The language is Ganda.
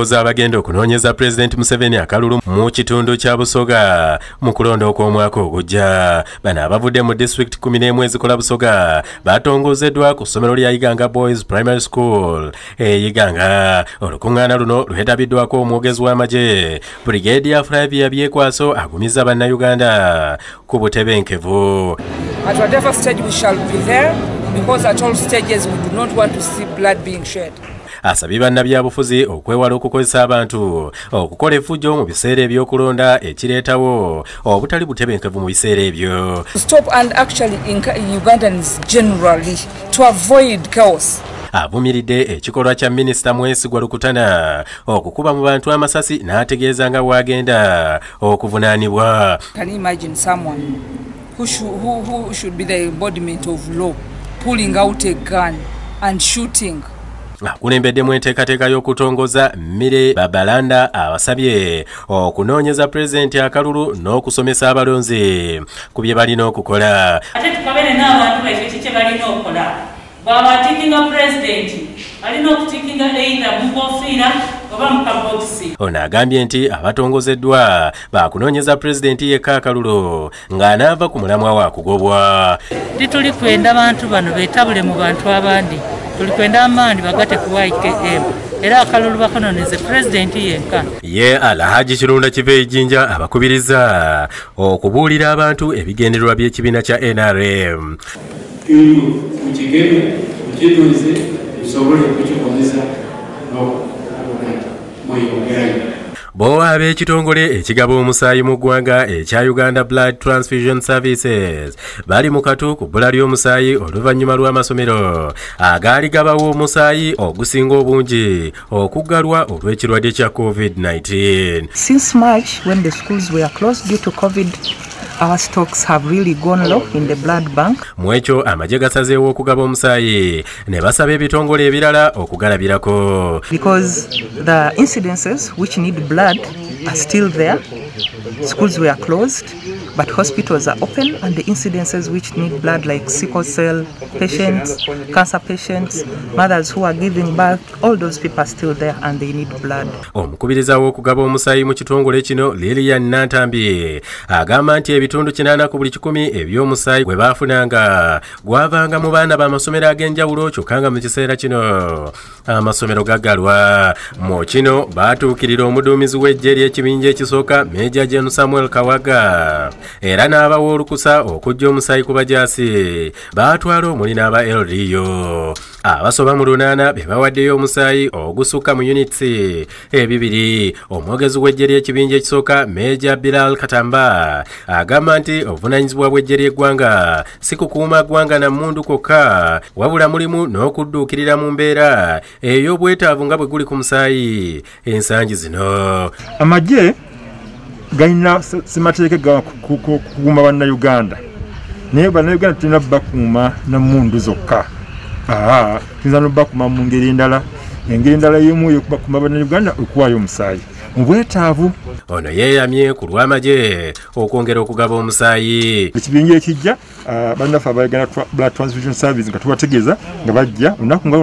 oza abagenda okunoonyeza pulezidenti museveni akalulu mu kitundu kya busoga mu kulonda okw'omwaka ogujja bano abavudde mu disitulikiti 1 ezikola busoga batongozeddwa ku ssomero lya yiganga boys primary school eyiganga olukuŋŋaana luno lwetabiddwako omwogezi w'amagye burigedi ya fulavi yabyekwaso agumiza bannayuganda ku butebenkevu because at all stages we do not want to see blood being shed asabye bannabyabufuzi okwewala okukozesa abantu okukola efujjo mu biseera ebyokulonda ekireetawo obutali butebenkevu mu biseera ebyo avumiridde ekikolwa kya minisita mwesigwa lukutana okukuba mu bantu amasasi n'ategeeza nga bw'agenda okuvunaanibwa and shooting akulembeddemu enteekateeka y'okutongoza mmire babalanda abasabye okunoonyeza pulezidenti akalulu n'okusomesa abalonzi ku bye balina okukola ate tukabene n'abantu baife kiki balina okukola bw'abatikinga pulezidenti balina okutikinga eira mu kofiira oba mukabokisi ono agambye nti abatongozeddwa bakunoonyeza pulezidenti yekka akalulu ng'anaava ku mulamwa waakugobwa tituli kwenda bantu bano betabule mu bantu abandi tuli kwenda amaani bagate ku ykm era akalulu bakanoneze pulezidenti yenka ye alahaji kirunda kiva ejjinja abakubiriza okubuulira abantu ebigendererwa by'ekibiina kya nrm kino mukigeme mukinoze tusobole okukikomeza bo ab'ekitongole ekigaba omusaayi mu ggwanga ekya uganda blood transfusion services bali mu katu ku bbula ly'omusaayi oluvannyuma lw'amasomero agaali gabawo omusaayi ogusinga obungi okuggalwa olw'ekirwadde kya covid-19 our stocks have really gone low in the blood bank mu ekyo amagye gasazeewo okugaba omusaayi ne basaba ebitongole ebirala okugalabirako because the incidences which need blood are still there Schools were closed, but hospitals are open and the incidences which need blood like sickle cell patients, cancer patients, mothers who are giving birth, all those people are still there and they need blood. Omukubiriza w'okugaba omusaayi mu kitongole kino Lilian Nantambi agamba nti ebitundu kinaana ku buli kikumi eby'omusaayi gwe baafunanga gwavanga mu baana b'amasomero ag'enjawulo kyokka nga mu kiseera kino amasomero gaggalwa mu kino baatuukirira omuduumizi w'eggye ly'ekibinja ekisooka omusajja jenu samuel kawaga era n'abawa olukusa okujja omusayi ku bajasi baatwala omulina aba ldo abasoba mu lunaana be bawaddeyo omusaayi ogusukka mu units ebibiri omwogezi w'ejje ly'ekibinja ekisooka meja bilal katamba agamba nti obuvunanyizibwa bw'ejje ly'eggwanga si kukuuma ggwanga na mmundu kwokka wabula mulimu n'okudduukirira mu mbeera ey'obwetaavu nga bwe guli ku musaayi ensangi zino amagye galina semateeke gakukuuma bannayuganda naye bannayuganda tulina bakuuma namundu zokka aa tuyinza nobakuuma mu ngeri endala engeri endala yemu eyokubakuuma bannayuganda okuwaayo omusaayi mubwetaavu ono yeeyamye ku lwamagye okwongera okugaba omusaayi ekibinja ekijja bannaffe abaagana blood transfusion service nga tubategeeza nga bajja olunaku